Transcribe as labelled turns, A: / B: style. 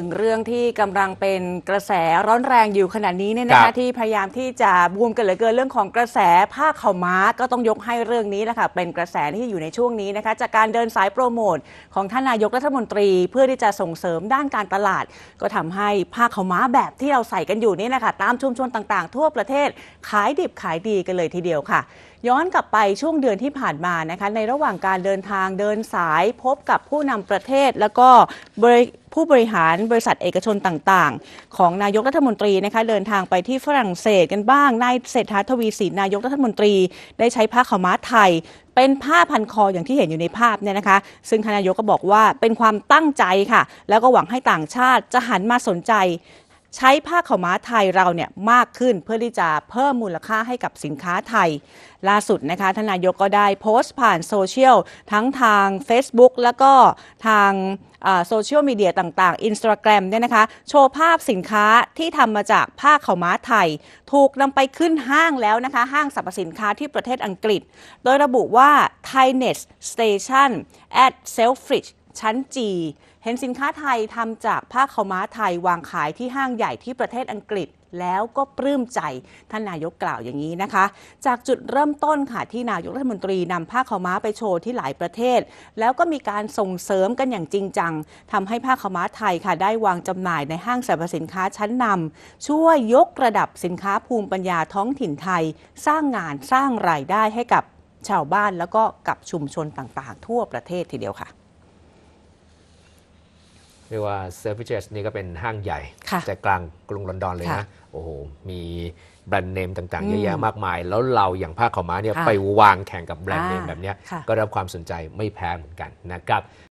A: ถึงเรื่องที่กำลังเป็นกระแสร้อนแรงอยู่ขณะนี้เนี่ยนะคะที่พยายามที่จะบูมกันเหลือเกินเรื่องของกระแสผ้าข่าม้าก็ต้องยกให้เรื่องนี้แหละค่ะเป็นกระแสที่อยู่ในช่วงนี้นะคะจากการเดินสายโปรโมทของท่านนายกรัฐมนตรีเพื่อที่จะส่งเสริมด้านการตลาด ก็ทำให้ผ้าข่าม้าแบบที่เราใส่กันอยู่นี่นะคะตามชุมชนต่างๆ ทั่วประเทศขายดิบขายดีกันเลยทีเดียวค่ะ ย้อนกลับไปช่วงเดือนที่ผ่านมานะคะในระหว่างการเดินทางเดินสายพบกับผู้นำประเทศแล้วก็บริผู้บริหารบริษัทเอกชนต่างๆ ของนายกรัฐมนตรีนะคะเดินทางไปที่ฝรั่งเศสกันบ้างนายเศรษฐาทวีสินนายกรัฐมนตรี ได้ใช้ผ้าขาวม้าไทย เป็นผ้าพันคออย่างที่เห็นอยู่ในภาพเนี่ยนะคะ ซึ่งทนายกก็บอกว่าเป็นความตั้งใจค่ะ แล้วก็หวังให้ต่างชาติจะหันมาสนใจใช้ผ้าขาวม้าไทยเราเนี่ยมากขึ้นเพื่อที่จะเพิ่มมูลค่าให้กับสินค้าไทยล่าสุดนะคะทนายกก็ได้โพสต์ผ่านโซเชียล ทั้งทาง Facebook แล้วก็ ทางโซเชียลมีเดียต่างๆ Instagram เนี่ยนะคะโชว์ภาพสินค้าที่ทำมาจากผ้าขาวม้าไทยถูกนำไปขึ้นห้างแล้วนะคะ ห้างสรรพสินค้าที่ประเทศอังกฤษ โดยระบุว่า t h a i n e s Station at Selfridge ชั้นจี เห็นสินค้าไทยทำจากผ้าขาวม้าไทยวางขายที่ห้างใหญ่ที่ประเทศอังกฤษ แล้วก็ปลื้มใจท่านนายกกล่าวอย่างนี้นะคะ จากจุดเริ่มต้นค่ะ ที่นายกรัฐมนตรีนำผ้าขาวม้าไปโชว์ที่หลายประเทศ แล้วก็มีการส่งเสริมกันอย่างจริงจังทำให้ผ้าขาวม้าไทยค่ะ ได้วางจำหน่ายในห้างสรรพสินค้าชั้นนำช่วยยกระดับสินค้าภูมิปัญญาท้องถิ่นไทย สร้างงานสร้างรายได้ให้กับชาวบ้านแล้วก็กับชุมชนต่างๆทั่วประเทศทีเดียวค่ะ
B: เรียกว่าเซอร์ฟิเชสนี่ก็เป็นห้างใหญ่ ใจกลางกรุงลอนดอนเลยนะ โอ้โห มีแบรนด์เนมต่างๆเยอะแยะมากมาย แล้วเราอย่างภาคขาม้าเนี่ยไปวางแข่งกับแบรนด์เนมแบบนี้ก็รับความสนใจไม่แพ้เหมือนกันนะครับ